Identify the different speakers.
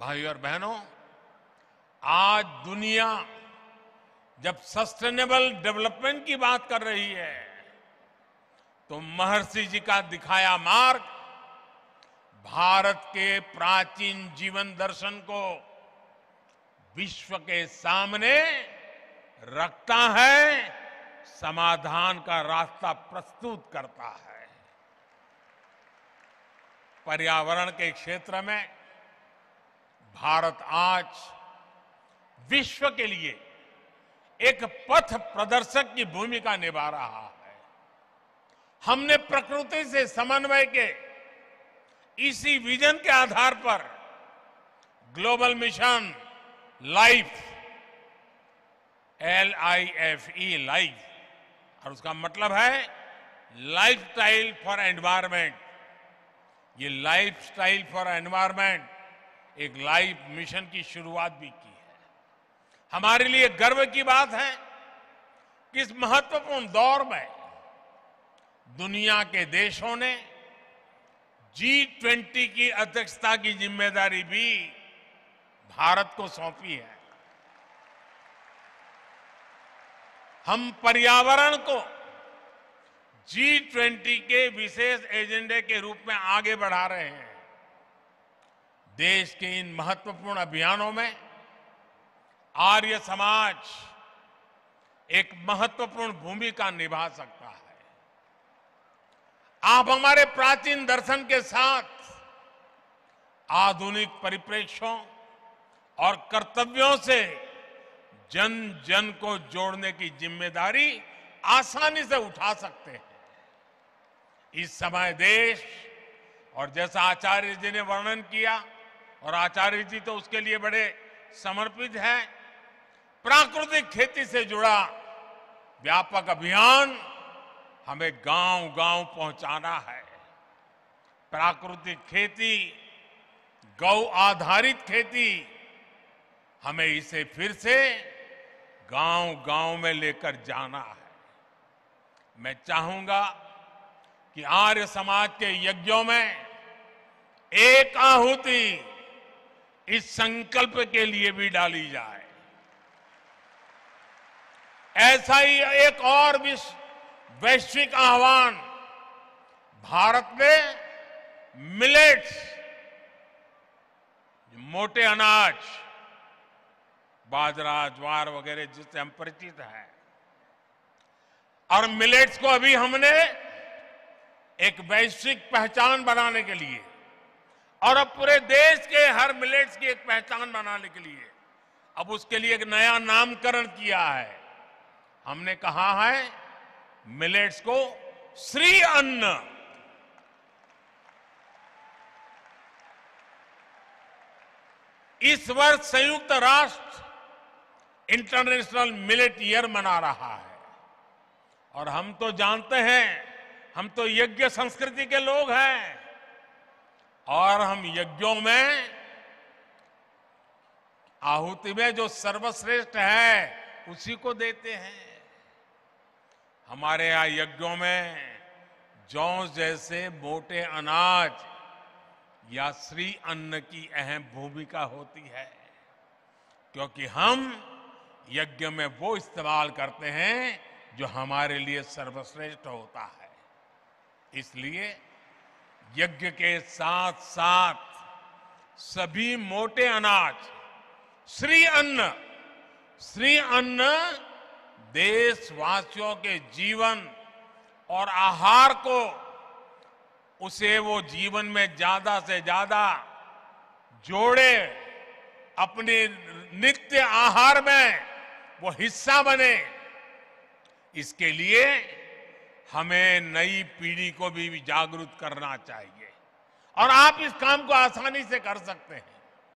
Speaker 1: भाई और बहनों आज दुनिया जब सस्टेनेबल डेवलपमेंट की बात कर रही है तो महर्षि जी का दिखाया मार्ग भारत के प्राचीन जीवन दर्शन को विश्व के सामने रखता है समाधान का रास्ता प्रस्तुत करता है पर्यावरण के क्षेत्र में भारत आज विश्व के लिए एक पथ प्रदर्शक की भूमिका निभा रहा है हमने प्रकृति से समन्वय के इसी विजन के आधार पर global mission life L I F E life और उसका मतलब है लाइफ स्टाइल फॉर एनवायरमेंट ये लाइफ स्टाइल फॉर एनवायरमेंट एक लाइफ मिशन की शुरुआत भी की है हमारे लिए गर्व की बात है कि इस महत्वपूर्ण दौर में दुनिया के देशों ने जी ट्वेंटी की अध्यक्षता की जिम्मेदारी भी भारत को सौंपी है हम पर्यावरण को जी ट्वेंटी के विशेष एजेंडे के रूप में आगे बढ़ा रहे हैं देश के इन महत्वपूर्ण अभियानों में आर्य समाज एक महत्वपूर्ण भूमिका निभा सकता है आप हमारे प्राचीन दर्शन के साथ आधुनिक परिप्रेक्ष्यों और कर्तव्यों से जन जन को जोड़ने की जिम्मेदारी आसानी से उठा सकते हैं इस समय देश और जैसा आचार्य जी ने वर्णन किया और आचार्य जी तो उसके लिए बड़े समर्पित हैं प्राकृतिक खेती से जुड़ा व्यापक अभियान हमें गांव गांव पहुंचाना है प्राकृतिक खेती गौ आधारित खेती हमें इसे फिर से गांव गांव में लेकर जाना है मैं चाहूंगा कि आर्य समाज के यज्ञों में एक आहुति इस संकल्प के लिए भी डाली जाए ऐसा ही एक और विश्व वैश्विक आह्वान भारत में मिलेट्स मोटे अनाज बाजरा ज्वार वगैरह जिससे हम परिचित हैं और मिलेट्स को अभी हमने एक वैश्विक पहचान बनाने के लिए और अब पूरे देश के हर मिलेट्स की एक पहचान बनाने के लिए अब उसके लिए एक नया नामकरण किया है हमने कहा है मिलेट्स को श्री अन्न इस वर्ष संयुक्त राष्ट्र इंटरनेशनल मिलेट ईयर मना रहा है और हम तो जानते हैं हम तो यज्ञ संस्कृति के लोग हैं और हम यज्ञों में आहुति में जो सर्वश्रेष्ठ है उसी को देते हैं हमारे यहाँ यज्ञों में जौ जैसे मोटे अनाज या श्री अन्न की अहम भूमिका होती है क्योंकि हम यज्ञ में वो इस्तेमाल करते हैं जो हमारे लिए सर्वश्रेष्ठ होता है इसलिए यज्ञ के साथ साथ सभी मोटे अनाज श्री अन्न श्री अन्न देशवासियों के जीवन और आहार को उसे वो जीवन में ज्यादा से ज्यादा जोड़े अपने नित्य आहार में वो हिस्सा बने इसके लिए हमें नई पीढ़ी को भी जागरूक करना चाहिए और आप इस काम को आसानी से कर सकते हैं